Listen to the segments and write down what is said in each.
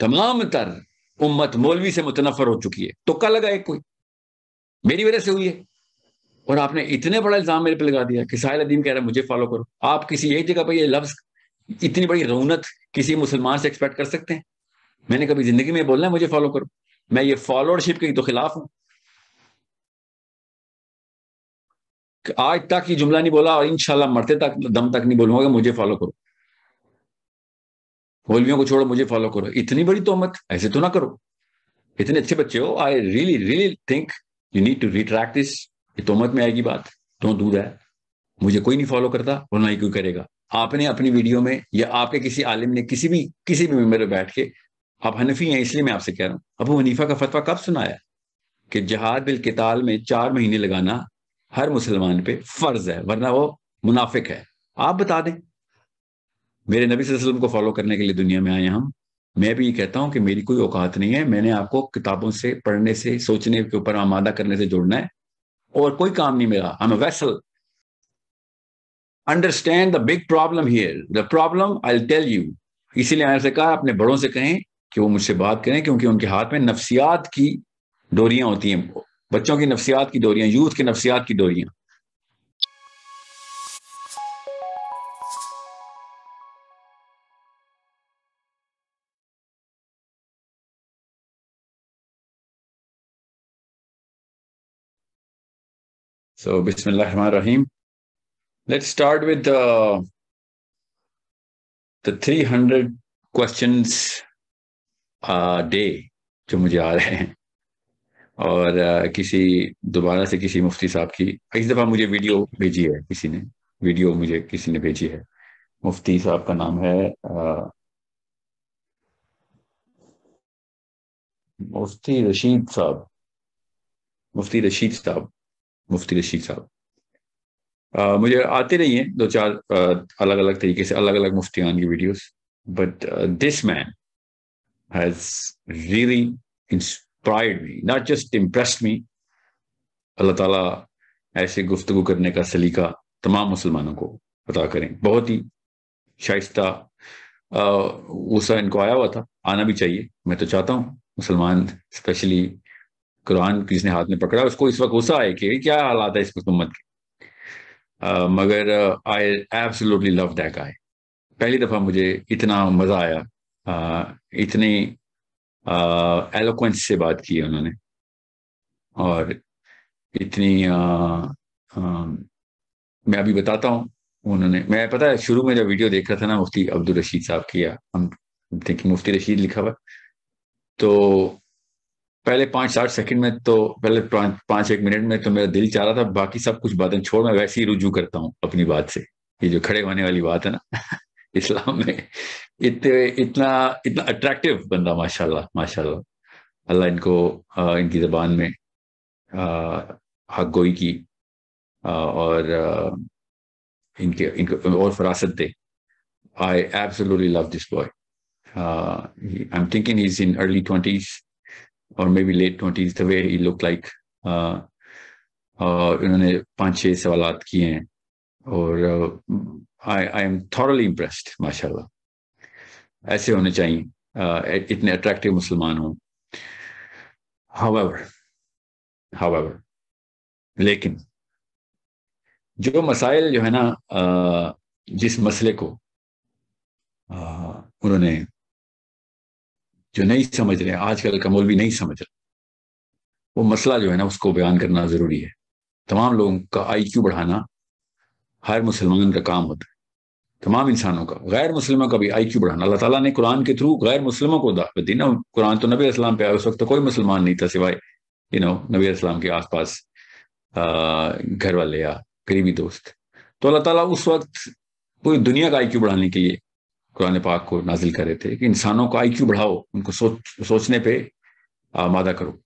तमाम तर उम्मत मौलवी से मुतनफर हो चुकी है कल लगा एक कोई मेरी वजह से हुई है और आपने इतने बड़ा इल्जाम मेरे पे लगा दिया कि साहिल अदीम कह रहा है मुझे फॉलो करो आप किसी एक जगह पर ये लफ्ज इतनी बड़ी रौनत किसी मुसलमान से एक्सपेक्ट कर सकते हैं मैंने कभी जिंदगी में बोलना है मुझे फॉलो करो मैं ये फॉलोअरशिप के तो खिलाफ हूं आज तक ये जुमला नहीं बोला और इनशाला मरते तक दम तक नहीं बोलूंगा मुझे फॉलो करो मौलवियों को छोड़ो मुझे फॉलो करो इतनी बड़ी तोहमत ऐसे तो ना करो इतने अच्छे बच्चे हो I really really think you need to retract this ये तोहमत में आएगी बात तो दूर है मुझे कोई नहीं फॉलो करता और ना ही कोई करेगा आपने अपनी वीडियो में या आपके किसी आलिम ने किसी भी किसी भी मेम्बर में बैठ के आप हनफी हैं इसलिए मैं आपसे कह रहा हूँ अबू हनीफा का फतवा कब सुनाया कि जहाद बिल किताल में चार महीने लगाना हर मुसलमान पे फर्ज है वरना वो मुनाफिक है आप बता दें मेरे नबी वसल्लम को फॉलो करने के लिए दुनिया में आए हम मैं भी ये कहता हूँ कि मेरी कोई औकात नहीं है मैंने आपको किताबों से पढ़ने से सोचने के ऊपर आमादा करने से जोड़ना है और कोई काम नहीं मेरा हम वैसल understand the big problem here the problem I tell you इसीलिए आपसे कहा अपने बड़ों से कहें कि वो मुझसे बात करें क्योंकि उनके हाथ में नफसियात की डोरियां होती हैं बच्चों की नफसियात की डोरियां यूथ की नफसियात की डोरियां So, Bismillah ar Rahim. Let's start with the, the 300 questions a day जो मुझे आ रहे हैं और uh, किसी दोबारा से किसी मुफ्ती साहब की इस दफ़ा मुझे वीडियो भेजी है किसी ने वीडियो मुझे किसी ने भेजी है मुफ्ती साहब का नाम है uh, मुफ्ती रशीद साहब मुफ्ती रशीद साहब मुफ्ती रशीद साहब मुझे आते रही हैं दो चार अलग अलग तरीके से अलग अलग मुफ्तियान की videos but this man has really inspired me not just impressed me अल्लाह ताला ऐसे गुफ्तगु करने का सलीका तमाम मुसलमानों को पता करें बहुत ही शाइस्ता गुस्सा इनको आया हुआ था आना भी चाहिए मैं तो चाहता हूँ मुसलमान स्पेशली कुरान किसी ने हाथ में पकड़ा उसको इस वक्त गुस्सा आए कि क्या हालात है इस हुकूमत के मगर I absolutely love that guy पहली दफ़ा मुझे इतना मज़ा आया आ, इतनी एलोक्वेंस से बात की उन्होंने और इतनी आ, आ, मैं अभी बताता हूँ उन्होंने मैं पता है शुरू में जब वीडियो देख रहा था ना मुफ्ती अब्दुल रशीद साहब की हम देखिए मुफ्ती रशीद लिखा हुआ तो पहले पाँच साठ सेकंड में तो पहले पाँच एक मिनट में तो मेरा दिल चाह रहा था बाकी सब कुछ बातें छोड़ मैं वैसे ही रुझू करता हूँ अपनी बात से ये जो खड़े होने वाली बात है ना इस्लाम में इतने इतना इतना अट्रैक्टिव बंदा माशाल्लाह माशाल्लाह अल्लाह इनको आ, इनकी ज़बान में हक गोई की आ, और आ, इनके इनको और फरासत दे I absolutely love this boy I am thinking is in early twenties और may be late twenties the way he look like और उन्होंने पांच छह सवाल किए हैं और I I am thoroughly impressed माशा ऐसे होने चाहिए uh, इतने अट्रैक्टिव मुसलमान हों हावर हावेवर लेकिन जो मसाइल जो है ना uh, जिस मसले को uh, उन्होंने जो नहीं समझ रहे आजकल का मौलवी नहीं समझ रहे वो मसला जो है ना उसको बयान करना ज़रूरी है तमाम लोगों का आईक्यू बढ़ाना हर मुसलमान का काम होता है तमाम इंसानों का गैर मुसलमों का भी आई क्यू बढ़ाना अल्लाह ताला ने कुरान के थ्रू गैर मुसलमों को दावत दी ना कुरान तो नबी इस्लाम पे आया उस वक्त तो कोई मुसलमान नहीं था सिवाय यू नो नबी इस्लाम के आसपास घर वाले या करीबी दोस्त तो अल्लाह ताला उस वक्त पूरी दुनिया का आई क्यू बढ़ाने के लिए कुरान पाक को नाजिल कर रहे थे कि इंसानों को आईक्यू बढ़ाओ उनको सोच सोचने पे आमादा करो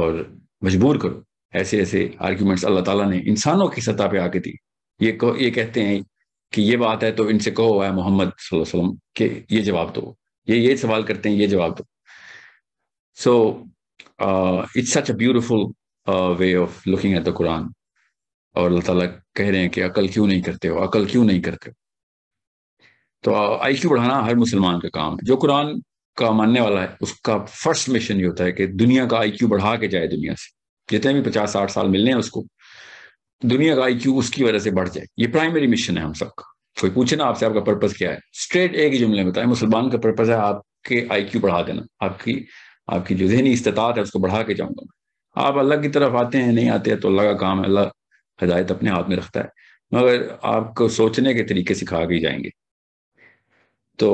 और मजबूर करो ऐसे ऐसे आर्ग्यूमेंट्स अल्लाह ताला ने इंसानों की सतह पे आके दी ये कह, ये कहते हैं कि ये बात है तो इनसे कहो है मोहम्मद वसल्लम के ये जवाब दो ये ये सवाल करते हैं ये जवाब दो so it's such a beautiful way of looking at the Quran और अल्लाह ताला कह रहे हैं कि अकल क्यों नहीं करते हो अकल क्यों नहीं करते हो तो आई क्यू बढ़ाना हर मुसलमान का काम है जो कुरान का मानने वाला है उसका फर्स्ट मिशन ये होता है कि दुनिया का आई क्यू बढ़ा के जाए दुनिया से जितने भी पचास साठ साल मिलने हैं उसको दुनिया का आई क्यू उसकी वजह से बढ़ जाए ये प्राइमरी मिशन है हम सबका कोई पूछे ना आपसे आपका पर्पज क्या है स्ट्रेट एक ही जुमले में बताए मुसलमान का पर्पज है आपके आई क्यू बढ़ा देना आपकी आपकी जो जहनी इस्तात है उसको बढ़ा के जाऊंगा मैं आप अल्लाह की तरफ आते हैं नहीं आते हैं तो अल्लाह का काम है अल्लाह हदायत अपने हाथ में रखता है मगर आपको सोचने के तरीके सिखा के जाएंगे तो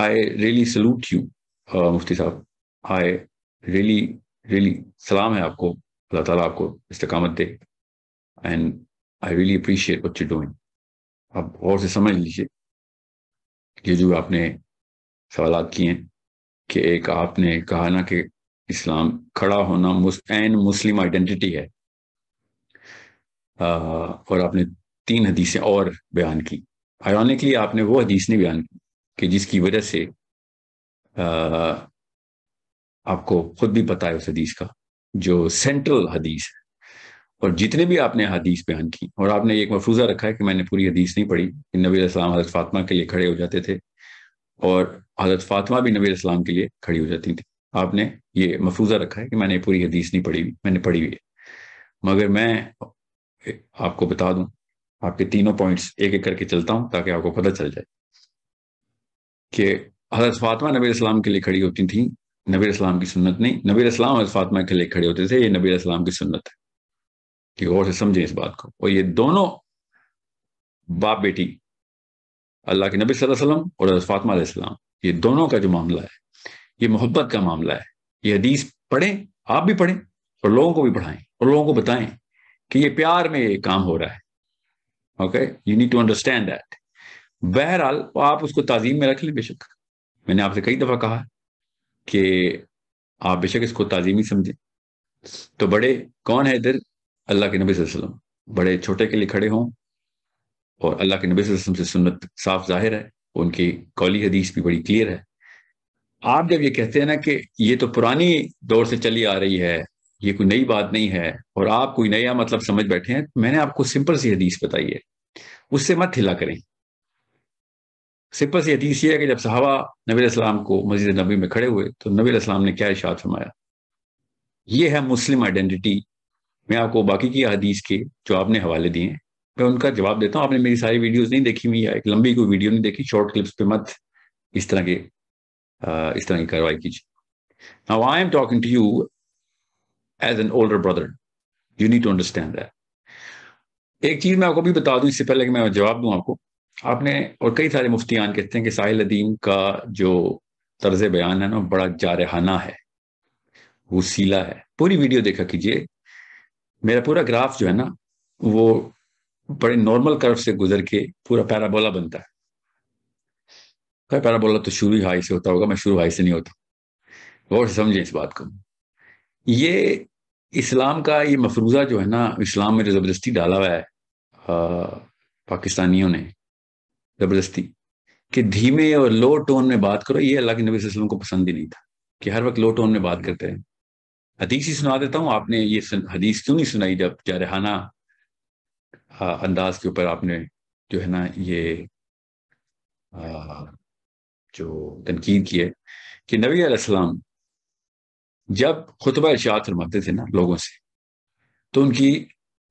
आई रियली सल्यूट यू मुफ्ती साहब आई रियली रियली सलाम है आपको अल्लाह ताला आपको इस्तकामत दे and I really appreciate what you doing आप और से समझ लीजिए ये जो आपने सवाल किए हैं कि एक आपने कहा ना कि इस्लाम खड़ा होना मुस, एन मुस्लिम आइडेंटिटी है आ, और आपने तीन हदीसें और बयान की आयोनिकली आपने वो हदीस नहीं बयान की कि जिसकी वजह से आ, आपको खुद भी पता है उस हदीस का जो सेंट्रल हदीस है और जितने भी आपने हदीस बयान की और आपने एक मफरूजा रखा है कि मैंने पूरी हदीस नहीं पढ़ी कि नबी सलाम हजरत फातमा के लिए खड़े हो जाते थे और हजरत फातमा भी नबी इस्लाम के लिए खड़ी हो जाती थी आपने ये मफरूजा रखा है कि मैंने पूरी हदीस नहीं पढ़ी मैंने पढ़ी हुई है मगर मैं आपको बता दूं आपके तीनों पॉइंट्स एक एक करके चलता हूं ताकि आपको पता चल जाए कि हजरत फातमा नबी इस्लाम के लिए खड़ी होती थी नबी इस्लाम की सुन्नत नहीं नबी इस्लाम हजरत फातमा के लिए खड़े होते थे ये नबी इस्लाम की सुन्नत है कि गौर से समझें इस बात को और ये दोनों बाप बेटी अल्लाह के नबी वसल्लम और हजरत फातमा इस्लाम ये दोनों का जो मामला है ये मोहब्बत का मामला है ये हदीस पढ़ें आप भी पढ़ें और लोगों को भी पढ़ाएं और लोगों को बताएं कि ये प्यार में ये काम हो रहा है okay you need to understand that बहरहाल आप उसको ताजीम में रख लें बेशक मैंने आपसे कई दफ़ा कहा कि आप बेशक इसको ताजीम ही समझें तो बड़े कौन है इधर अल्लाह के नबी वसल्लम बड़े छोटे के लिए खड़े हों और अल्लाह के नबी वसल्लम से सुन्नत साफ जाहिर है उनकी कौली हदीस भी बड़ी क्लियर है आप जब ये कहते हैं ना कि ये तो पुरानी दौर से चली आ रही है ये कोई नई बात नहीं है और आप कोई नया मतलब समझ बैठे हैं तो मैंने आपको सिंपल सी हदीस बताई है उससे मत हिला करें सिंपल से हदीस ये है कि जब सहाबा नबी इस्लाम को मस्जिद नबी में खड़े हुए तो नबी इस्लाम ने क्या इशात फरमाया ये है मुस्लिम आइडेंटिटी मैं आपको बाकी की हदीस के जो आपने हवाले दिए हैं मैं उनका जवाब देता हूँ आपने मेरी सारी वीडियोस नहीं देखी हुई या एक लंबी कोई वीडियो नहीं देखी शॉर्ट क्लिप्स पे मत इस तरह के इस तरह की कार्रवाई कीजिए now I am talking to you as an older brother you need to understand that एक चीज मैं आपको भी बता दूं इससे पहले कि मैं जवाब दूं आपको आपने और कई सारे मुफ्तियान कहते हैं कि साहिल अदीम का जो तर्ज बयान है ना बड़ा जारहाना है वसीला है पूरी वीडियो देखा कीजिए मेरा पूरा ग्राफ जो है ना वो बड़े नॉर्मल कर्व से गुजर के पूरा पैराबोला बनता है तो पैराबोला तो शुरू ही हाई से होता होगा मैं शुरू हाई से नहीं होता गौर से समझें इस बात को ये इस्लाम का ये मफरूजा जो है ना इस्लाम में जो ज़बरदस्ती डाला हुआ है पाकिस्तानियों ने ज़बरदस्ती कि धीमे और लो टोन में बात करो ये अल्लाह के नबी वसल्लम को पसंद ही नहीं था कि हर वक्त लो टोन में बात करते हैं हदीस ही सुना देता हूँ आपने ये हदीस क्यों नहीं सुनाई जब जारहाना अंदाज के ऊपर आपने जो है ना ये आ, जो तनकीद की है कि नबी आसलाम जब खुतबा इर्शाद फरमाते थे ना लोगों से तो उनकी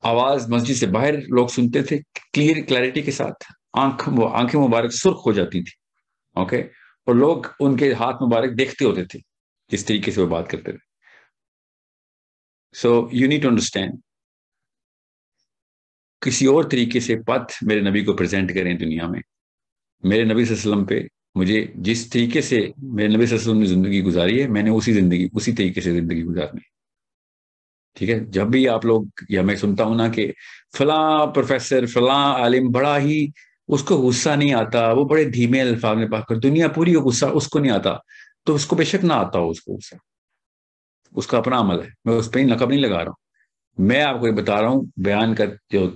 आवाज मस्जिद से बाहर लोग सुनते थे क्लियर क्लैरिटी के साथ आंख आंखें मुबारक सुर्ख हो जाती थी ओके और लोग उनके हाथ मुबारक देखते होते थे जिस तरीके से वो बात करते थे so you need to understand किसी और तरीके से पथ मेरे नबी को प्रेजेंट करें दुनिया में मेरे नबी वसल्लम पे मुझे जिस तरीके से मेरे नबी वसल्लम ने जिंदगी गुजारी है मैंने उसी जिंदगी उसी तरीके से जिंदगी गुजारनी ठीक है जब भी आप लोग या मैं सुनता हूं ना कि फला प्रोफेसर फला आलिम बड़ा ही उसको गुस्सा नहीं आता वो बड़े धीमे अल्फाज में बात कर दुनिया पूरी को गुस्सा उसको नहीं आता तो उसको बेशक ना आता हो उसको गुस्सा उसका अपना अमल है मैं उस पर नकब नहीं लगा रहा हूँ मैं आपको ये बता रहा हूँ बयान का जो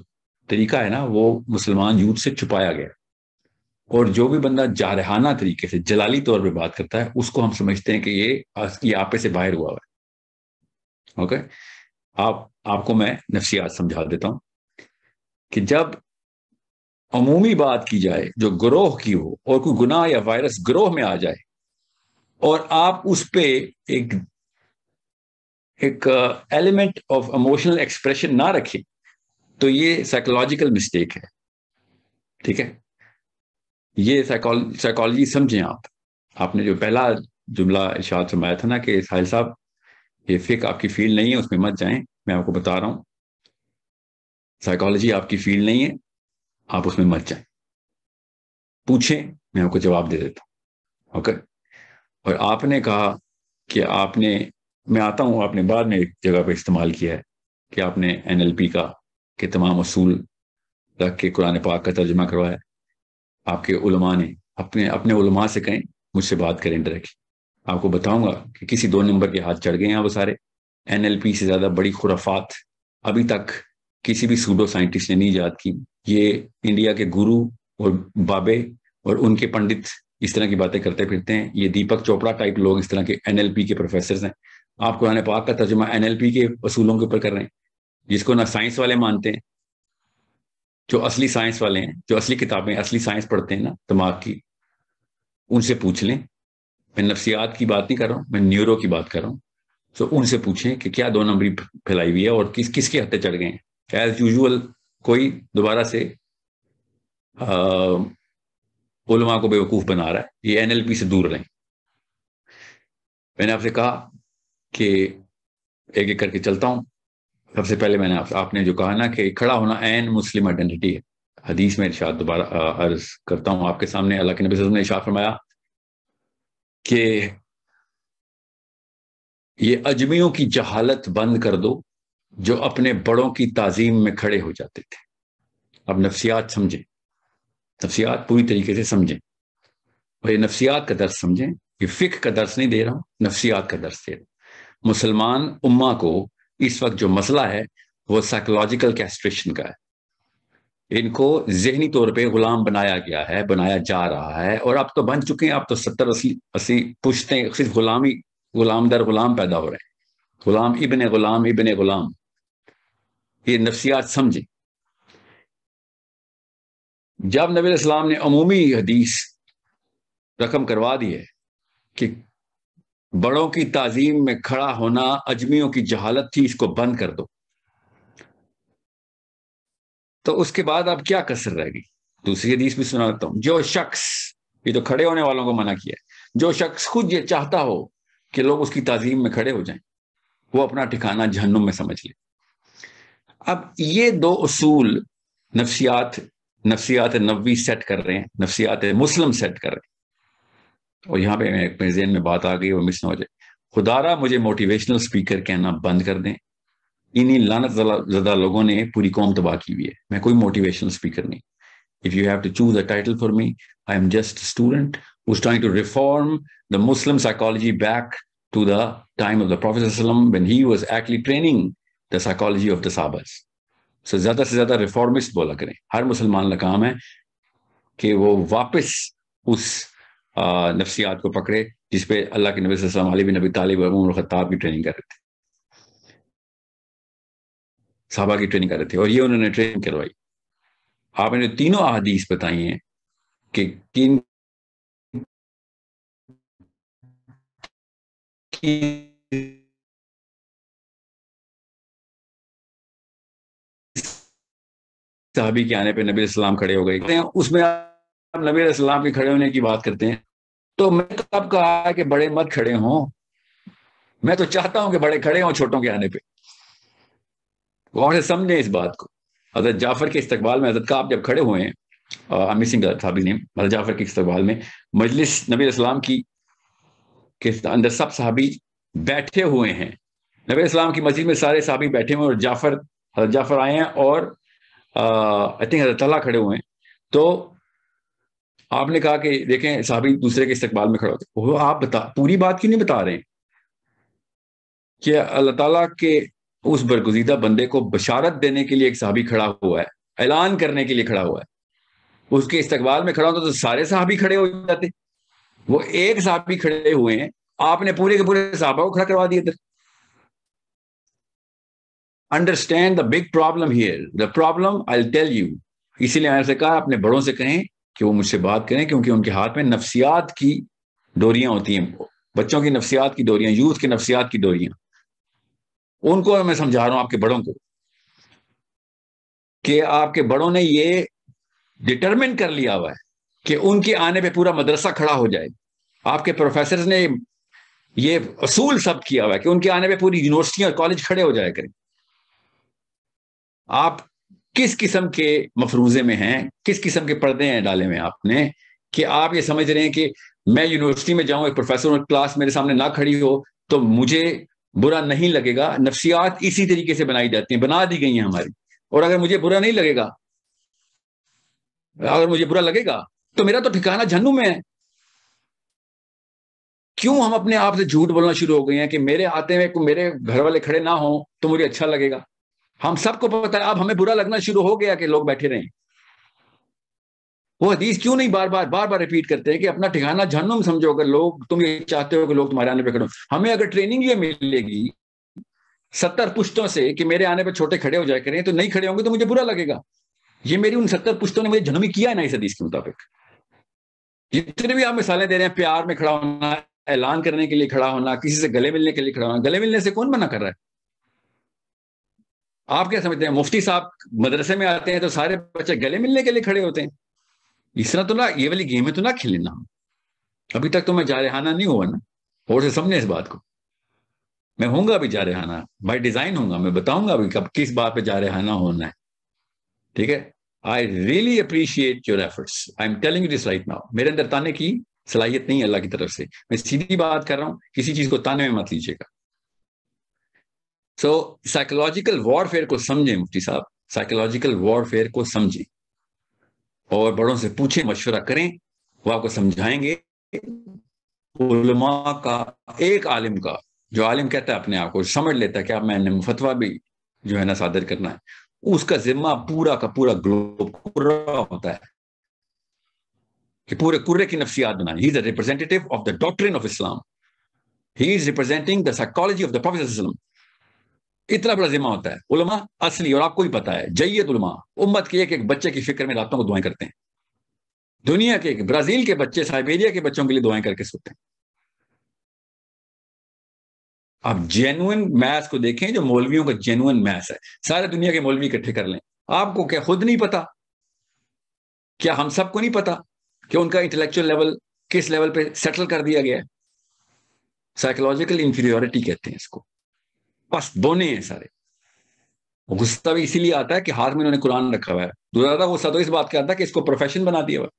तरीका है ना वो मुसलमान यूथ से छुपाया गया और जो भी बंदा जारहाना तरीके से जलाली तौर पर बात करता है उसको हम समझते हैं कि ये ये आपे से बाहर हुआ हुआ है ओके आप आपको मैं नफसियात समझा देता हूं कि जब अमूमी बात की जाए जो ग्रोह की हो और कोई गुनाह या वायरस ग्रोह में आ जाए और आप उस पर एक एक एलिमेंट ऑफ इमोशनल एक्सप्रेशन ना रखें तो ये साइकोलॉजिकल मिस्टेक है ठीक है ये साइकोलॉजी समझें आप आपने जो पहला जुमला इशाद फरमाया था ना कि साहिल साहब ये फिक आपकी फील्ड नहीं है उसमें मत जाएं मैं आपको बता रहा हूं साइकोलॉजी आपकी फील्ड नहीं है आप उसमें मत जाएं पूछें मैं आपको जवाब दे देता हूं ओके और आपने कहा कि आपने मैं आता हूं आपने बाद में एक जगह पे इस्तेमाल किया है कि आपने एनएलपी का के तमाम असूल रख के कुरान पाक का तर्जमा करवाया आपके उलमा ने अपने अपने उलमा से कहें मुझसे बात करें डायरेक्टली आपको बताऊंगा कि किसी दो नंबर के हाथ चढ़ गए हैं वो सारे एनएलपी से ज़्यादा बड़ी खुराफात अभी तक किसी भी सूडो साइंटिस्ट ने नहीं याद की ये इंडिया के गुरु और बाबे और उनके पंडित इस तरह की बातें करते फिरते हैं ये दीपक चोपड़ा टाइप लोग इस तरह के एनएलपी के प्रोफेसर हैं आप कुरान पाक का तर्जुमा एनएलपी के असूलों के ऊपर कर रहे हैं जिसको ना साइंस वाले मानते हैं जो असली साइंस वाले हैं जो असली किताबें असली साइंस पढ़ते हैं ना दिमाग की उनसे पूछ लें मैं नफ्सियात की बात नहीं कर रहा हूँ मैं न्यूरो की बात कर रहा हूँ तो उनसे पूछें कि क्या दो नंबरी फैलाई हुई है और किस किसके हत्या चढ़ गए हैं एज यूजल कोई दोबारा से उलमा को बेवकूफ़ बना रहा है ये एनएलपी से दूर रहें मैंने आपसे कहा कि एक एक करके चलता हूँ सबसे पहले मैंने आप, आपने जो कहा ना कि खड़ा होना एन मुस्लिम आइडेंटिटी है हदीस में इर्शाद दोबारा अर्ज करता हूँ आपके सामने अल्लाह के नबी ने इर्शाद फरमाया कि ये अजमियों की जहालत बंद कर दो जो अपने बड़ों की ताजीम में खड़े हो जाते थे अब नफ्सियात समझें नफसियात पूरी तरीके से समझें और ये नफसियात का दर्स समझें ये फिक्र का दर्स नहीं दे रहा हूं नफसियात का दर्स दे रहा मुसलमान उम्मा को इस वक्त जो मसला है वो साइकोलॉजिकल कैस्ट्रेशन का है इनको जहनी तौर पे गुलाम बनाया गया है बनाया जा रहा है और अब तो बन चुके हैं अब तो सत्तर अस्सी अस्सी पुश्ते सिर्फ गुलामी गुलाम दर गुलाम पैदा हो रहे हैं गुलाम इबन गुलाम इबन गुलाम ये नफ्सियात समझे जब नबी इस्लाम ने अमूमी हदीस रकम करवा दी है कि बड़ों की ताजीम में खड़ा होना अजमियों की जहालत थी इसको बंद कर दो तो उसके बाद अब क्या कसर रहेगी दूसरी हदीस भी देता हूँ जो शख्स ये तो खड़े होने वालों को मना किया है जो शख्स खुद ये चाहता हो कि लोग उसकी तजीम में खड़े हो जाए वो अपना ठिकाना जहनुम में समझ ले अब ये दो असूल नफ्सियात नफ्सियात नबी सेट कर रहे हैं नफसियात मुस्लिम सेट कर रहे हैं और यहाँ पे मेरे जहन में बात आ गई वो मिस ना हो जाए खुदारा मुझे मोटिवेशनल स्पीकर कहना बंद कर दें इन्हीं लानत ज़्यादा लोगों ने पूरी कौम तबाह की हुई है मैं कोई मोटिवेशनल स्पीकर नहीं if you have to choose a title for me I am just student who's trying to reform the Muslim psychology back to the time of the Prophet when he was actually training the psychology of the Sabas. So ज्यादा से ज्यादा reformist बोला करें हर मुसलमान का काम है कि वो वापस उस नफसियात को पकड़े जिसपे अल्लाह के नबी वसल्लम Ali bin Nabi Talib Umar Khattab की ट्रेनिंग कर रहे थे साहबा की ट्रेनिंग कर रहे थे और ये उन्होंने ट्रेनिंग करवाई आपने तीनों अहादीस बताई हैं कि किन साहबी के आने पे नबी सलाम खड़े हो गए उसमें आप नबी सलाम के खड़े होने की बात करते हैं तो मैं तो कब कहा कि बड़े मत खड़े हों मैं तो चाहता हूं कि बड़े खड़े हों छोटों के आने पे गौर से समझे इस बात को हजरत जाफर के इस्तकबाल में हजरत काब जब खड़े हुए हैं अमित सिंह साहब ने हजरत जाफर के इस्तकबाल में मजलिस नबी इस्लाम की के अंदर सब साहबी बैठे हुए हैं नबी इस्लाम की मस्जिद में सारे साहबी बैठे हुए हैं और जाफर हजरत जाफर आए हैं और आई थिंक हजरत तला खड़े हुए हैं तो आपने कहा कि देखें साहबी दूसरे के इस्तकबाल में खड़े होते आप बता पूरी बात क्यों नहीं बता रहे हैं कि अल्लाह ताला के उस बरगुजीदा बंदे को बशारत देने के लिए एक साहबी खड़ा हुआ है ऐलान करने के लिए खड़ा हुआ है उसके इस्तकबाल में खड़ा होता तो सारे साहबी खड़े हो जाते वो एक साहबी खड़े हुए हैं आपने पूरे के पूरे साहबा को खड़ा करवा दिया इधर understand the big problem here the problem I tell you इसीलिए मैंने कहा अपने बड़ों से कहें कि वो मुझसे बात करें क्योंकि उनके हाथ में नफसियात की डोरियां होती हैं बच्चों की नफसियात की डोरियां यूथ की नफसियात की डोरियां उनको मैं समझा रहा हूं आपके बड़ों को कि आपके बड़ों ने ये डिटरमिन कर लिया हुआ है कि उनके आने पे पूरा मदरसा खड़ा हो जाए आपके प्रोफेसर ने ये असूल सब किया हुआ है कि उनके आने पे पूरी यूनिवर्सिटी और कॉलेज खड़े हो जाए करें आप किस किस्म के मफरूजे में हैं किस किस्म के पर्दे हैं डाले में आपने कि आप ये समझ रहे हैं कि मैं यूनिवर्सिटी में जाऊं एक प्रोफेसर और क्लास मेरे सामने ना खड़ी हो तो मुझे बुरा नहीं लगेगा नफ्सियात इसी तरीके से बनाई जाती हैं बना दी गई हैं हमारी और अगर मुझे बुरा नहीं लगेगा अगर मुझे बुरा लगेगा तो मेरा तो ठिकाना झन्नू में है क्यों हम अपने आप से झूठ बोलना शुरू हो गए हैं कि मेरे आते में मेरे घर वाले खड़े ना हो तो मुझे अच्छा लगेगा हम सबको पता है अब हमें बुरा लगना शुरू हो गया कि लोग बैठे रहें वो हदीस क्यों नहीं बार बार बार बार रिपीट करते हैं कि अपना ठिकाना जहनुम समझो अगर लोग तुम ये चाहते हो कि लोग तुम्हारे आने पर खड़े हमें अगर ट्रेनिंग ये मिलेगी सत्तर पुश्तों से कि मेरे आने पर छोटे खड़े हो जाए करें तो नहीं खड़े होंगे तो मुझे बुरा लगेगा ये मेरी उन सत्तर पुश्तों ने मुझे जन्मी किया है ना इस हदीस के मुताबिक जितने भी आप मिसालें दे रहे हैं प्यार में खड़ा होना ऐलान करने के लिए खड़ा होना किसी से गले मिलने के लिए खड़ा होना गले मिलने से कौन मना कर रहा है आप क्या समझते हैं मुफ्ती साहब मदरसे में आते हैं तो सारे बच्चे गले मिलने के लिए खड़े होते हैं इस तरह तो ना ये वाली गेम है तो ना खेले ना अभी तक तो मैं जारहाना नहीं हुआ ना और से समझे इस बात को मैं होऊंगा जा जारहाना बाई डिजाइन होऊंगा मैं बताऊंगा भी कब किस बात पे जारहाना होना है ठीक है I really appreciate your efforts I am telling this right now मेरे अंदर ताने की सलाहियत नहीं है अल्लाह की तरफ से मैं सीधी बात कर रहा हूं किसी चीज को ताने में मत लीजिएगा सो साइकोलॉजिकल वॉरफेयर को समझे मुफ्ती साहब साइकोलॉजिकल वॉरफेयर को समझे और बड़ों से पूछें मशवरा करें वो आपको समझाएंगे का एक आलिम का जो आलिम कहता है अपने आप को समझ लेता है कि आप मैंने फतवा भी जो है ना सादर करना है उसका जिम्मा पूरा का पूरा ग्लोब पूरा होता है कि पूरे कुर्रे की नफसियात बनाए he is representative of the doctrine of Islam he is representing the psychology of the professor इतना बड़ा जिम्मा होता है उलमा असली और आपको ही पता है जयत उलमा उम्मत के एक एक बच्चे की फिक्र में रातों को दुआएं करते हैं दुनिया के ब्राजील के बच्चे साइबेरिया के बच्चों के लिए दुआएं करके सोते हैं आप जेनुअन मैथ को देखें जो मौलवियों का जेनुअन मैथ है सारे दुनिया के मौलवी इकट्ठे कर लें आपको क्या खुद नहीं पता क्या हम सबको नहीं पता कि उनका इंटेलेक्चुअल लेवल किस लेवल पे सेटल कर दिया गया है साइकोलॉजिकल इंफीरियोरिटी कहते हैं इसको बस बोने हैं सारे गुस्सा भी इसीलिए आता है कि हाथ में इन्होंने कुरान रखा हुआ है दूसरा गुस्सा तो इस बात का आता है कि इसको प्रोफेशन बना दिया हुआ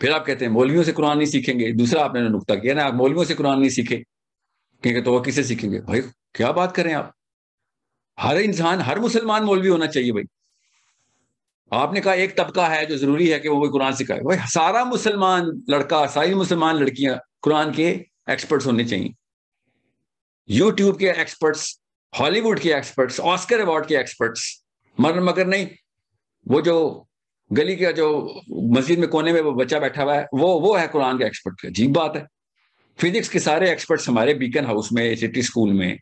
फिर आप कहते हैं मौलवियों से कुरान नहीं सीखेंगे दूसरा आपने नुकता किया ना आप मौलवियों से कुरान नहीं सीखे क्योंकि तो वह किसे सीखेंगे भाई क्या बात करें आप हर इंसान हर मुसलमान मौलवी होना चाहिए भाई आपने कहा एक तबका है जो जरूरी है कि वो कुरान सिखाए भाई सारा मुसलमान लड़का सारी मुसलमान लड़कियां कुरान के एक्सपर्ट्स होने चाहिए यूट्यूब के एक्सपर्ट्स हॉलीवुड के एक्सपर्ट्स ऑस्कर अवार्ड के एक्सपर्ट्स मगर मगर नहीं वो जो गली का जो मस्जिद में कोने में वो बच्चा बैठा हुआ है वो वो है कुरान के एक्सपर्ट की अजीब बात है फिजिक्स के सारे एक्सपर्ट्स हमारे बीकन हाउस में सिटी स्कूल में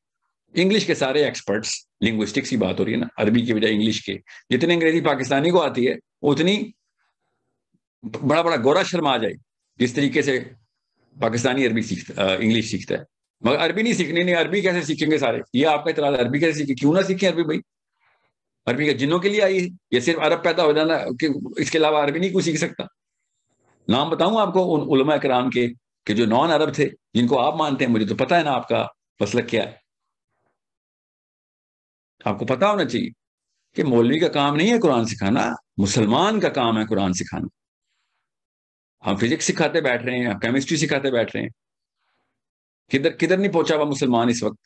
इंग्लिश के सारे एक्सपर्ट्स लिंग्विस्टिक्स की बात हो रही है ना अरबी की बजाय इंग्लिश के जितने अंग्रेजी पाकिस्तानी को आती है उतनी बड़ा बड़ा गोरा शर्मा आ जाए जिस तरीके से पाकिस्तानी अरबी सीखता इंग्लिश सीखता है मगर अरबी नहीं सीखनी नहीं अरबी कैसे सीखेंगे सारे ये आपका इतराज अरबी कैसे सीखे क्यों ना सीखे अरबी भाई अरबी का जिनों के लिए आई है ये सिर्फ अरब पैदा हो जाना कि इसके अलावा अरबी नहीं कोई सीख सकता नाम बताऊं आपको उन उलमा कराम के कि जो नॉन अरब थे जिनको आप मानते हैं मुझे तो पता है ना आपका मसलक क्या है आपको पता होना चाहिए कि मौलवी का काम नहीं है कुरान सिखाना मुसलमान का काम है कुरान सिखाना हम फिजिक्स सिखाते बैठ रहे हैं हम केमिस्ट्री सिखाते बैठ रहे हैं किधर किधर नहीं पहुंचा हुआ मुसलमान इस वक्त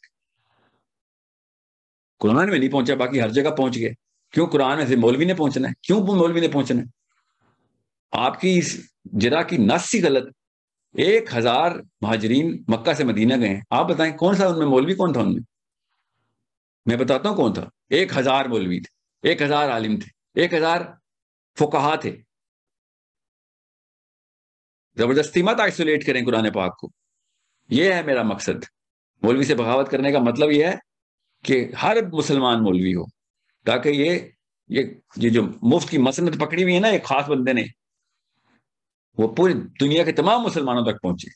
कुरान में नहीं पहुंचा बाकी हर जगह पहुंच गए क्यों कुरान में से मौलवी ने पहुंचना है क्यों मौलवी ने पहुंचना है आपकी इस जरा की नस ही गलत एक हजार महाजरीन मक्का से मदीना गए आप बताएं कौन सा उनमें मौलवी कौन था उनमें मैं बताता हूं कौन था एक हजार मौलवी थे एक हजार आलिम थे एक हजार फुकाहा थे जबरदस्ती मत आइसोलेट करें कुरान पाक को ये है मेरा मकसद मौलवी से बगावत करने का मतलब यह है कि हर मुसलमान मौलवी हो ताकि ये ये ये जो मुफ्त की मसनत पकड़ी हुई है ना एक खास बंदे ने वो पूरी दुनिया के तमाम मुसलमानों तक पहुंचे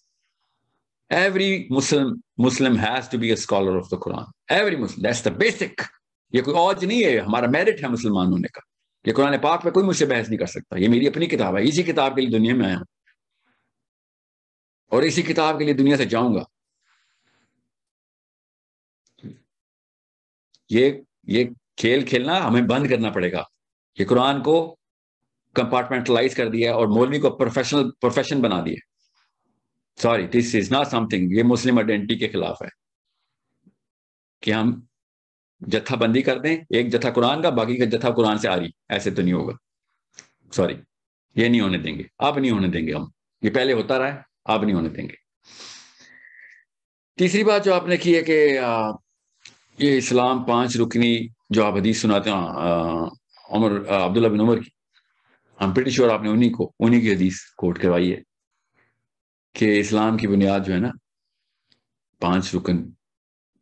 every Muslim Muslim has to be a scholar of the Quran every Muslim that's the ये कोई औज नहीं है हमारा मेरिट है मुसलमान होने का ये कुरान पाक पे कोई मुझसे बहस नहीं कर सकता ये मेरी अपनी किताब है इसी किताब के लिए दुनिया में आया हूं और इसी किताब के लिए दुनिया से जाऊंगा ये ये खेल खेलना हमें बंद करना पड़ेगा ये कुरान को कंपार्टमेंटलाइज कर दिया और मौलवी को प्रोफेशनल प्रोफेशन बना दिया sorry this is not something ये मुस्लिम आइडेंटिटी के खिलाफ है कि हम जत्थाबंदी कर दें एक जत्था कुरान का बाकी का जत्था कुरान से आ रही ऐसे तो नहीं होगा सॉरी ये नहीं होने देंगे अब नहीं होने देंगे हम ये पहले होता रहा है आप नहीं होने देंगे तीसरी बात जो आपने की है कि ये इस्लाम पांच रुकनी जो आप हदीस सुनाते हैं उमर अब्दुल्ला बिन उमर की हम ब्रिटिश और आपने उन्हीं को उन्हीं की हदीस कोट करवाई है कि इस्लाम की बुनियाद जो है ना पांच रुकन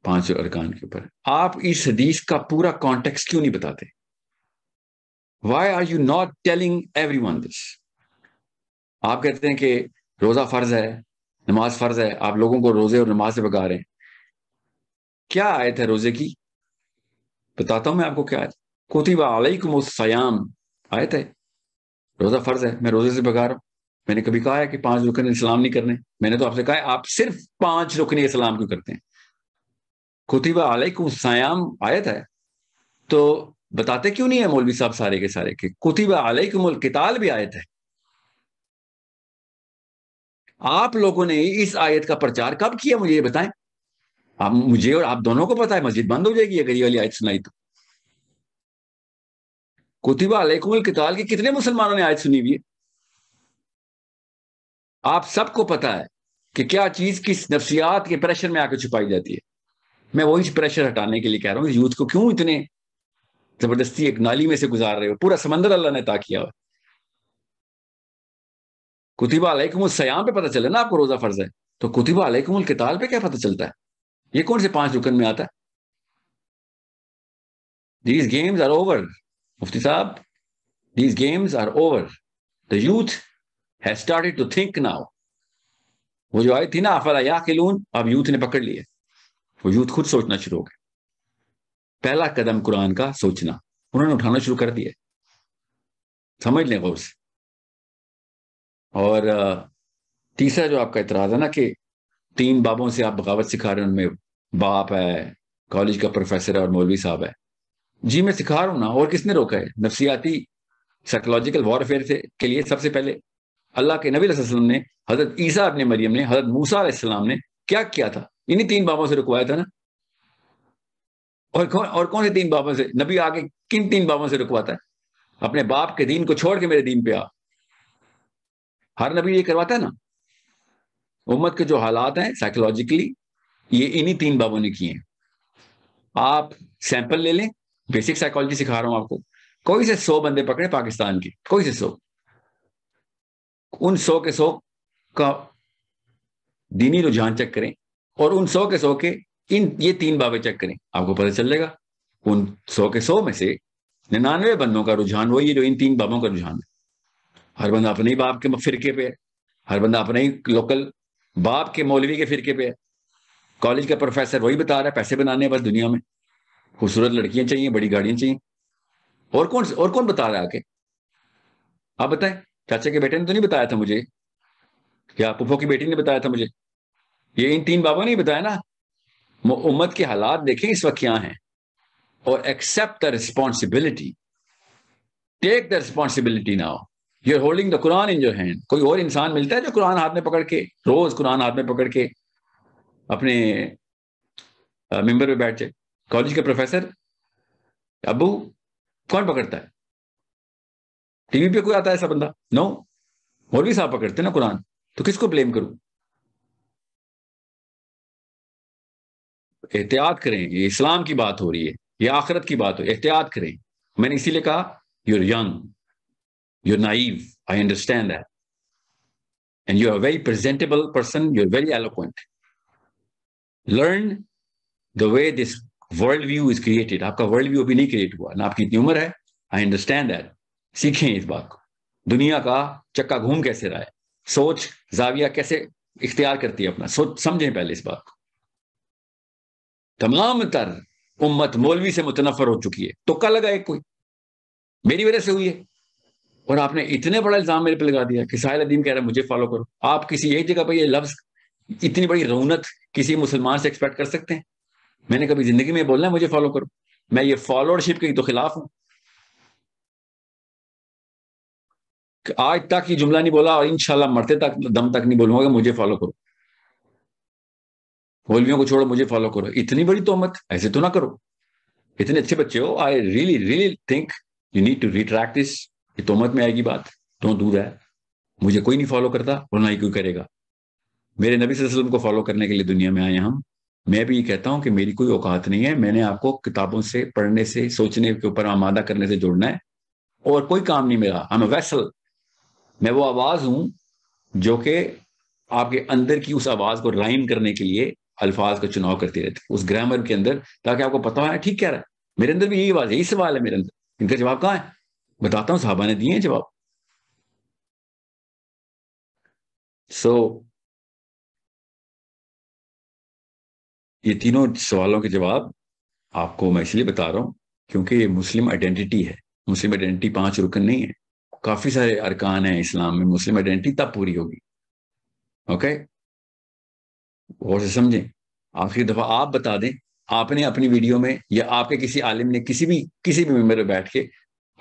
पांच अरकान के ऊपर आप इस हदीस का पूरा कॉन्टेक्स्ट क्यों नहीं बताते why are you not telling everyone this आप कहते हैं कि रोज़ा फ़र्ज़ है नमाज फ़र्ज़ है आप लोगों को रोज़े और नमाज से भगा रहे हैं क्या आयत है रोज़े की बताता हूँ मैं आपको क्या आयत कोतिबा अलैकुम सयाम आयत है रोज़ा फ़र्ज़ है मैं रोज़े से भगा रहा हूं मैंने कभी कहा है कि पांच रुकन इस्लाम नहीं करने मैंने तो आपसे कहा है आप सिर्फ पांच रुकन इस्लाम क्यों करते हैं खुतीबा अलैकुम सयाम आयत है तो बताते क्यों नहीं है मौलवी साहब सारे के सारे के कुतिबा अलैकुम किताल भी आयत है आप लोगों ने इस आयत का प्रचार कब किया मुझे ये बताएं आप मुझे और आप दोनों को पता है मस्जिद बंद हो जाएगी अगर ये वाली आयत सुनाई तो कुतिबा अलैकुमुल किताल के कितने मुसलमानों ने आयत सुनी हुई है आप सबको पता है कि क्या चीज किस नफ्सियात के प्रेशर में आकर छुपाई जाती है मैं वही प्रेशर हटाने के लिए कह रहा हूँ यूथ को क्यों इतने जबरदस्ती एक नाली में से गुजार रहे हो पूरा समंदर अल्लाह ने ता किया हुआ कुतिबा अलैकुमुल सयाम पे पता चले ना आपको रोजा फर्ज है तो कुतिबा अलैकुमुल किताल पे क्या पता चलता है ये कौन से पांच रुकन में आता है दीज गेम्स आर ओवर मुफ्ती साहब these games are over the youth has started to think now वो जो आई थी ना अफला या खिलून अब यूथ ने पकड़ लिए वो यूथ खुद सोचना शुरू हो गए पहला कदम कुरान का सोचना उन्होंने उठाना शुरू कर दिया समझ लें गौर से और तीसरा जो आपका इतराज है ना कि तीन बाबों से आप बगावत सिखा रहे हैं उनमें बाप है कॉलेज का प्रोफेसर है और मौलवी साहब है जी मैं सिखा रहा हूँ ना और किसने रोका है नफसियाती साइकोलॉजिकल वॉरफेयर से के लिए सबसे पहले अल्लाह के नबी वसल्लम ने हजरत ईसा अपने मरियम ने हजरत मूसा इस्लाम ने क्या किया था इन्हीं तीन बाबों से रुकवाया था ना और कौन और कौन से तीन बाबों से नबी आगे किन तीन बाबों से रुकवाता है अपने बाप के दीन को छोड़ के मेरे दीन पे आ हर नबी ये करवाता है ना उम्मत के जो हालात हैं साइकोलॉजिकली ये इन्हीं तीन बाबों ने किए हैं आप सैंपल ले लें बेसिक साइकोलॉजी सिखा रहा हूं आपको कोई से सौ बंदे पकड़े पाकिस्तान के कोई से सौ उन सौ के सौ का दीनी रुझान चेक करें और उन सौ के सौ के इन ये तीन बाबे चेक करें आपको पता चल जाएगा उन सौ के सौ में से निन्यानवे बंदों का रुझान वही जो इन तीन बाबों का रुझान है हर बंदा अपने ही बाप के फिरके पे है हर बंदा अपने ही लोकल बाप के मौलवी के फिरके पे है कॉलेज का प्रोफेसर वही बता रहा है पैसे बनाने हैं बस दुनिया में खूबसूरत लड़कियां चाहिए बड़ी गाड़ियां चाहिए और कौन और कौन बता रहा है आके आप बताएं चाचा के बेटे ने तो नहीं बताया था मुझे क्या पुफो की बेटी ने बताया था मुझे ये इन तीन बाबा ने बताया ना उम्मत के हालात देखें इस वक्त क्या है और accept the responsibility take the responsibility now you are holding the Quran in your hand कोई और इंसान मिलता है जो कुरान हाथ में पकड़ के रोज कुरान हाथ में पकड़ के अपने मेंबर पे बैठ जाए कॉलेज के प्रोफेसर अबू कौन पकड़ता है टीवी पे कोई आता है ऐसा बंदा नो मौलवी साहब पकड़ते ना कुरान तो किसको ब्लेम करूं एहतियात करें ये इस्लाम की बात हो रही है ये आखिरत की बात हो एहतियात करें मैंने इसीलिए कहा you're young You're naive. I understand that. And you're a very presentable person. You're very eloquent. Learn the way this worldview is created. आपका worldview अभी नहीं create हुआ ना आपकी इतनी उम्र है आई अंडरस्टैंड दैट सीखें इस बात को दुनिया का चक्का घूम कैसे रहा है सोच जाविया कैसे इख्तियार करती है अपना सोच समझें पहले इस बात को तमाम तर उम्मत मौलवी से मुतनफर हो चुकी है तुक्का लगा है कोई मेरी वजह से हुई है और आपने इतने बड़ा इल्जाम मेरे पे लगा दिया कि साहिल अदीम कह रहा है मुझे फॉलो करो आप किसी एक जगह पर ये लफ्ज इतनी बड़ी रौनक किसी मुसलमान से एक्सपेक्ट कर सकते हैं मैंने कभी जिंदगी में बोलना है मुझे फॉलो करो मैं ये फॉलोअरशिप के तो खिलाफ हूं आज तक ये जुमला नहीं बोला और इनशाला मरते तक दम तक नहीं बोलूंगा मुझे फॉलो करो बोलियों को छोड़ो मुझे फॉलो करो इतनी बड़ी तोहमत ऐसे तो ना करो इतने अच्छे बच्चे हो I really really think you need to retract this कि तोमत में आएगी बात तो दूर है मुझे कोई नहीं फॉलो करता और ना ही कोई करेगा मेरे नबी वसल्लम को फॉलो करने के लिए दुनिया में आए हम मैं भी ये कहता हूं कि मेरी कोई औकात नहीं है मैंने आपको किताबों से पढ़ने से सोचने के ऊपर आमादा करने से जोड़ना है और कोई काम नहीं मेरा हम वैसल मैं वो आवाज हूं जो कि आपके अंदर की उस आवाज को राइम करने के लिए अल्फाज का चुनाव करती रहती है उस ग्रामर के अंदर ताकि आपको पता हो हाँ, ठीक कह रहा है मेरे अंदर भी यही आवाज है यही सवाल है मेरे अंदर इनका जवाब कहाँ है बताता हूं साहबा ने दिए हैं जवाब सो so, ये तीनों सवालों के जवाब आपको मैं इसलिए बता रहा हूं क्योंकि ये मुस्लिम आइडेंटिटी है मुस्लिम आइडेंटिटी पांच रुकन नहीं है काफी सारे अरकान हैं इस्लाम में मुस्लिम आइडेंटिटी तब पूरी होगी ओके और से समझें आखिरी दफा आप बता दें आपने अपनी वीडियो में या आपके किसी आलिम ने किसी भी किसी भी मेम्बर में बैठ के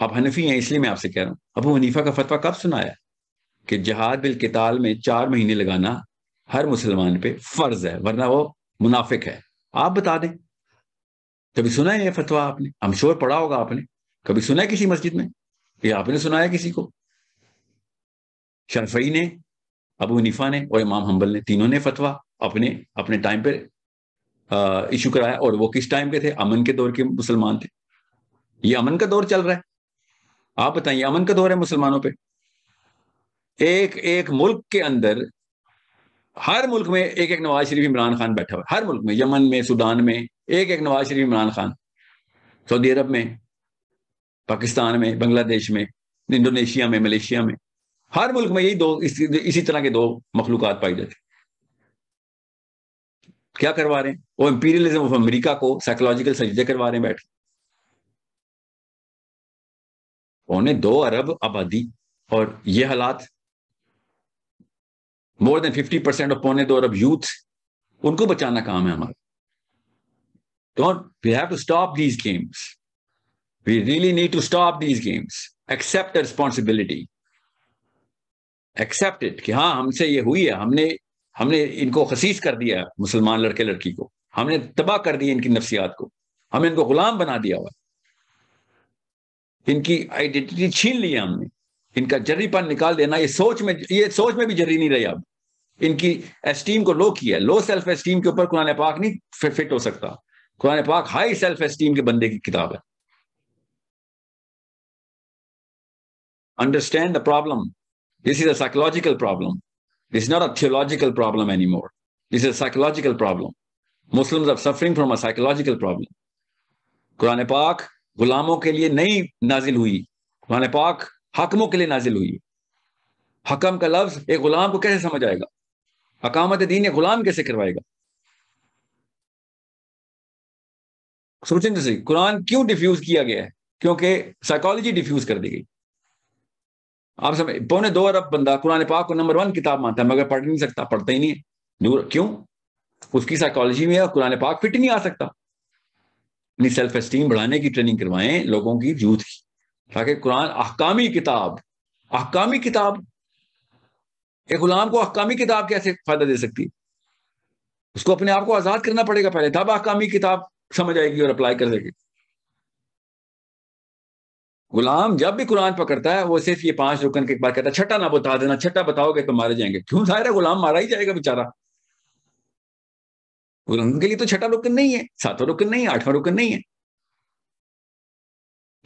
आप हनफी हैं इसलिए मैं आपसे कह रहा हूँ अबू हनीफा का फतवा कब सुनाया कि जहाद बिल किताल में चार महीने लगाना हर मुसलमान पे फर्ज है वरना वो मुनाफिक है आप बता दें कभी सुना है ये फतवा आपने हम शोर पढ़ा होगा आपने कभी सुना है किसी मस्जिद में ये आपने सुनाया किसी को शरफई ने अबू हनीफा ने और इमाम हम्बल ने तीनों ने फतवा अपने अपने टाइम पर इशू कराया और वो किस टाइम के थे अमन के दौर के मुसलमान थे ये अमन का दौर चल रहा है आप बताइए अमन का दौर है मुसलमानों पे एक एक मुल्क के अंदर हर मुल्क में एक एक नवाज शरीफ इमरान खान बैठा हुआ हर मुल्क में यमन में सूडान में एक एक नवाज शरीफ इमरान खान सऊदी अरब में पाकिस्तान में बांग्लादेश में इंडोनेशिया में मलेशिया में हर मुल्क में यही दो इस, इसी तरह के दो मखलूक पाई जाती क्या करवा रहे हैं वो इंपीरियलिज्म ऑफ अमेरिका को साइकोलॉजिकल सजे करवा रहे हैं बैठ पौने दो अरब आबादी और ये हालात more than fifty percent of पौने दो अरब यूथ उनको बचाना काम है हमारा don't we have to stop these games we really need to stop these games accept responsibility accept it कि हाँ हमसे ये हुई है हमने हमने इनको खसीस कर दिया मुसलमान लड़के लड़की को हमने तबाह कर दिया इनकी नफसियात को हमें इनको गुलाम बना दिया हुआ इनकी आइडेंटिटी छीन ली है हमने इनका जरीपन निकाल देना ये सोच में ये सोच में भी जरी नहीं रही अब इनकी एस्टीम को लो किया लो सेल्फ एस्टीम के ऊपर कुरान पाक नहीं फिट हो सकता कुरान पाक हाई सेल्फ एस्टीम के बंदे की किताब है understand the problem this is ecological problem this not a theological problem any more this is a problem Muslim are suffering from a psychological problem Quran पाक गुलामों के लिए नहीं नाजिल हुई कुरान पाक हकमों के लिए नाजिल हुई हकम का लफ्ज एक गुलाम को कैसे समझ आएगा अकामत दीन एक गुलाम कैसे करवाएगा सोचें जैसे कुरान क्यों डिफ्यूज किया गया है क्योंकि साइकोलॉजी डिफ्यूज कर दी गई आप समझ पौने दो अरब बंदा कुरान पाक को नंबर वन किताब मानता है मगर पढ़ नहीं सकता पढ़ता ही नहीं है क्यों उसकी साइकोलॉजी में कुरान पाक फिट नहीं आ सकता अपनी सेल्फ एस्टीम बढ़ाने की ट्रेनिंग करवाएं लोगों की यूथ की ताकि कुरान अहकामी किताब अहकामी किताब एक गुलाम को अहकामी किताब कैसे फायदा दे सकती है उसको अपने आप को आजाद करना पड़ेगा पहले तब अहकामी किताब समझ आएगी और अप्लाई कर देगी गुलाम जब भी कुरान पकड़ता है वो सिर्फ ये पांच रुकन के एक बार कहता है छठा ना बता देना छठा बताओगे तो मारे जाएंगे क्यों जाहिर गुलाम मारा ही जाएगा बेचारा ग्रंथ के लिए तो छठा रुकन नहीं है सातवां रुकन नहीं है आठवां रुकन नहीं है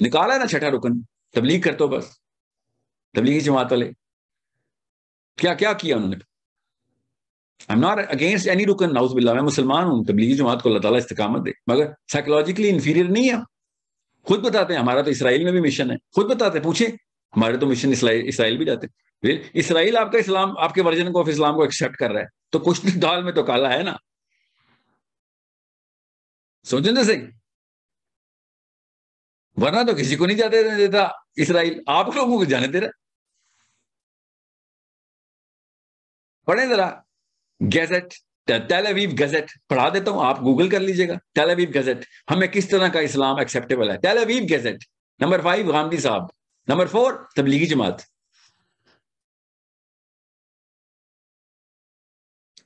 निकाला ना छठा रुकन तबलीग कर दो बस तबलीगी जमात वाले क्या क्या किया उन्होंने I am not against any रुकन नाउस बिल्ला मैं मुसलमान हूं तबलीगी जमात को अल्लाह ताला इस्तकामत दे मगर साइकोलॉजिकली इन्फीरियर नहीं है खुद बताते हैं हमारा तो इसराइल में भी मिशन है खुद बताते हैं पूछे हमारे तो मिशन इसराइल भी जाते हैं इसराइल आपका इस्लाम आपके वर्जन को ऑफ इस्लाम को एक्सेप्ट कर रहा है तो कुछ तो दाल में तो काला है ना स्वतंत्र सिंह वरना तो किसी को नहीं जाते देता इसराइल आप लोगों को जाने दे रहा पढ़े जरा गैजेट टेलीवीव गजेट पढ़ा देता हूं आप गूगल कर लीजिएगा टेलीवीव गजेट हमें किस तरह का इस्लाम एक्सेप्टेबल है टेलीवीव गजेट नंबर फाइव गांधी साहब नंबर फोर तबलीगी जमात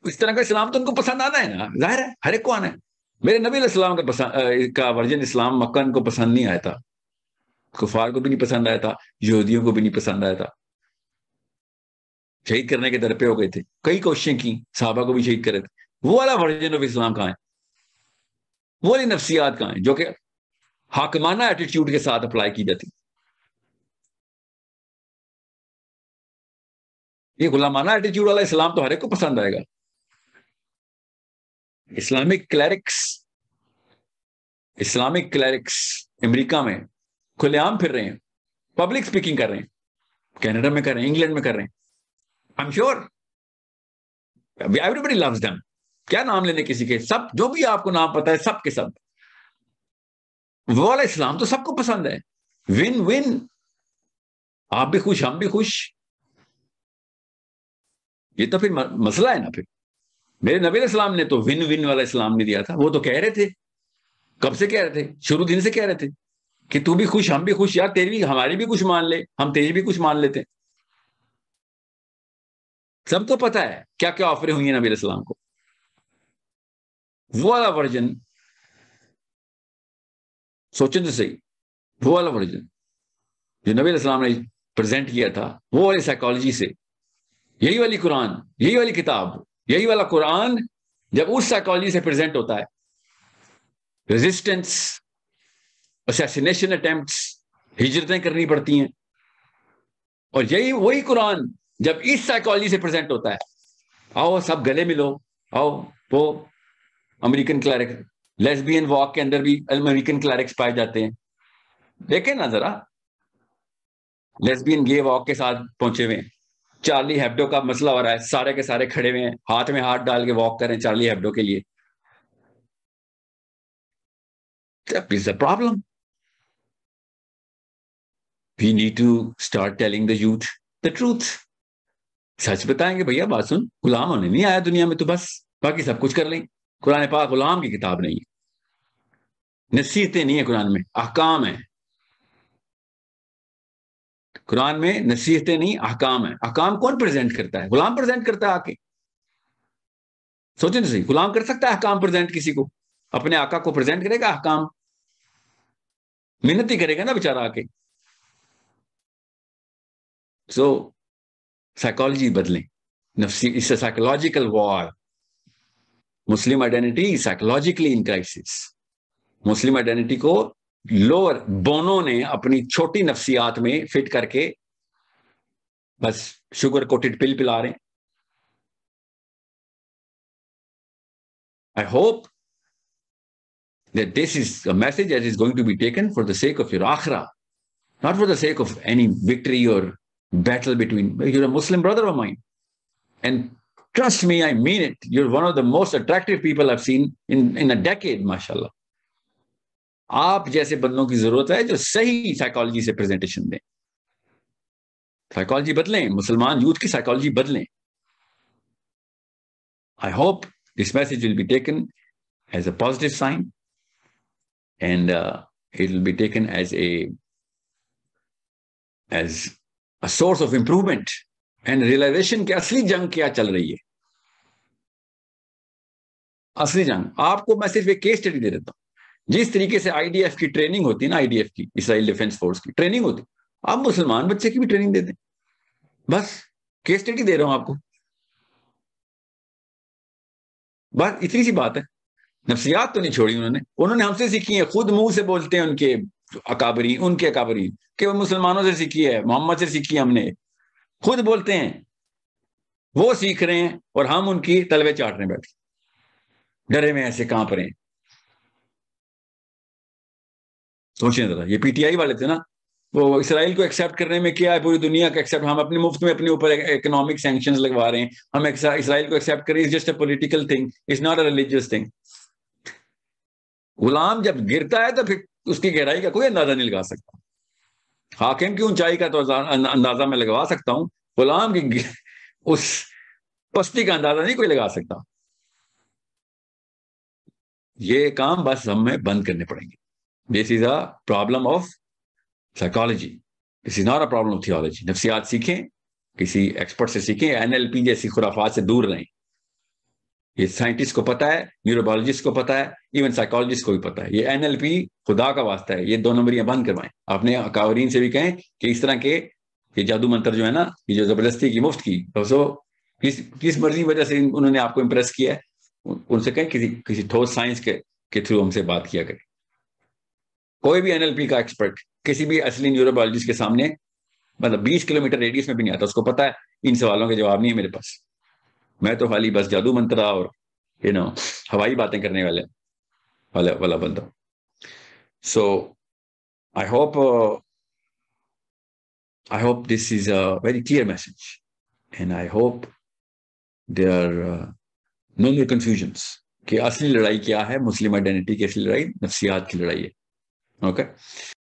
इस तरह का इस्लाम तो उनको पसंद आना है ना जाहिर है हर एक को आना है मेरे नबी इस्लाम का पसंद का वर्जन इस्लाम मक्कन को पसंद नहीं आया था कुफार को भी नहीं पसंद आया था यहूदियों को भी नहीं पसंद आया था शहीद करने के दर पे हो गए थे कई कोशिशें की साहबा को भी शहीद करे थे वो वाला वर्जन ऑफ इस्लाम कहाँ है वो वाली नफ्सियात कहाँ है जो कि हाकमाना एटीट्यूड के साथ अप्लाई की जाती ये गुलामाना एटीट्यूड वाला इस्लाम तो हर एक को पसंद आएगा Islamic clerics Islamic clerics America में खुलेआम फिर रहे हैं पब्लिक स्पीकिंग कर रहे हैं कनाडा में कर रहे हैं इंग्लैंड में कर रहे हैं I am sure everybody loves them क्या नाम लेने किसी के सब जो भी आपको नाम पता है सबके सब वो वाला इस्लाम तो सबको पसंद है विन विन आप भी खुश हम भी खुश ये तो फिर मसला है ना फिर मेरे नबी इस्लाम ने तो विन विन वाला इस्लाम नहीं दिया था वो तो कह रहे थे कब से कह रहे थे शुरू दिन से कह रहे थे कि तू भी खुश हम भी खुश यार तेरी भी हमारी भी कुछ मान ले हम तेरी भी कुछ मान लेते सबको तो पता है क्या क्या ऑफरें हुई हैं नबी इस्लाम को वो वाला वर्जन सोचें तो सही वो वाला वर्जन जो नबी इस्लाम ने प्रेजेंट किया था वो वाली साइकोलॉजी से यही वाली कुरान यही वाली किताब यही वाला कुरान जब उस साइकोलॉजी से प्रेजेंट होता है रेजिस्टेंस असैसिनेशन अटेम्प्ट हिजरतें करनी पड़ती हैं और यही वही कुरान जब इस साइकोलॉजी से प्रेजेंट होता है आओ सब गले मिलो आओ वो अमेरिकन क्लैरिक लेस्बियन वॉक के अंदर भी अमेरिकन क्लैरिक्स पाए जाते हैं देखें ना जरा लेस्बियन गे वॉक के साथ पहुंचे हुए हैं चार्ली हेब्डो का मसला हो रहा है सारे के सारे खड़े हुए हैं हाथ में हाथ डाल के वॉक करें चार्ली हेब्डो के लिए problem we need to start telling the youth the truth सच बताएंगे भैया बात सुन गुलाम होने नहीं आया दुनिया में तो बस बाकी सब कुछ कर लें कुरान पाक गुलाम की किताब नहीं है नसीहतें नहीं है कुरान में अहकाम है कुरान में नसीहतें नहीं अहकाम है अहकाम कौन प्रेजेंट करता है गुलाम प्रेजेंट करता है आके सोचे ना सही गुलाम कर सकता है अहकाम प्रेजेंट किसी को अपने आका को प्रेजेंट करेगा अहकाम ही करेगा ना बेचारा आके सो so, साइकोलॉजी बदलें नफसी इस psychological war Muslim identity psychologically in crisis Muslim identity को लोअर बोनों ने अपनी छोटी नफ्सियात में फिट करके बस शुगर कोटेड पिल पिला रहे I hope that this is a message as is going to be taken for the sake of your आखरा not for the sake of any victory or battle between you're a Muslim brother of mind and trust me I mean it you're one of the most attractive people I seen in in a decade माशाला आप जैसे बंदों की जरूरत है जो सही psychology से प्रेजेंटेशन दें साइकोलॉजी बदलें मुसलमान यूथ की साइकोलॉजी बदलें I hope this message will be taken as a positive sign and it will be taken as a as a source of improvement and realisation की असली जंग क्या चल रही है असली जंग आपको मैं सिर्फ एक केस स्टडी दे देता हूं जिस तरीके से आईडीएफ की ट्रेनिंग होती है ना आईडीएफ की इसराइल डिफेंस फोर्स की ट्रेनिंग होती आप मुसलमान बच्चे की भी ट्रेनिंग दे दें बस के स्टडी दे रहा हूं आपको बस इतनी सी बात है नफसियात तो नहीं छोड़ी उन्होंने उन्होंने हमसे सीखी है खुद मुंह से बोलते हैं उनके अकाबरी उनके अकाबरी के वो मुसलमानों से सीखी है मोहम्मद से सीखी है हमने खुद बोलते हैं वो सीख रहे हैं और हम उनकी तलवे चाटने बैठे डरे में ऐसे कांप रहे हैं सोचिए जरा ये पीटीआई वाले थे ना वो इसराइल को एक्सेप्ट करने में क्या है पूरी दुनिया का एक्सेप्ट हम अपने मुफ्त में अपने ऊपर इकोनॉमिक सेंक्शन लगवा रहे हैं हम इसराइल को एक्सेप्ट करें is just a political thing is not a religious thing गुलाम जब गिरता है तो फिर उसकी गहराई का कोई अंदाजा नहीं लगा सकता हाकिम की ऊंचाई का तो अंदाजा मैं लगवा सकता हूं गुलाम की उस पस्ती का अंदाजा नहीं कोई लगा सकता ये काम बस हमें बंद करने पड़ेंगे this is a problem of psychology this is not a problem of theology नफ्सियात सीखें किसी एक्सपर्ट से सीखें एनएलपी जैसी खुराफात से दूर रहें ये साइंटिस्ट को पता है न्यूरोबायोलॉजिस्ट को पता है इवन साइकोलॉजिस्ट को भी पता है ये एनएलपी खुदा का वास्ता है ये दो नंबरियां बंद करवाएं आपने कावरीन से भी कहें कि इस तरह के ये जादू मंत्र जो है ना ये जो जबरदस्ती की मुफ्त की तो सो किस किस मर्जी वजह से उन्होंने आपको इम्प्रेस किया है उनसे कहें किसी किसी ठोस साइंस के, के थ्रू हमसे बात किया करें कोई भी एनएलपी का एक्सपर्ट किसी भी असली न्यूरोबायोलॉजिस्ट के सामने मतलब बीस किलोमीटर रेडियस में भी नहीं आता उसको पता है इन सवालों के जवाब नहीं है मेरे पास मैं तो खाली बस जादू मंत्रा और यू नो हवाई बातें करने वाले वाला वाला बंदा so I hope I hope this is a very clear message and I hope they are no new confusions कि असली लड़ाई क्या है मुस्लिम आइडेंटिटी की असली लड़ाई नफसियात की लड़ाई है Okay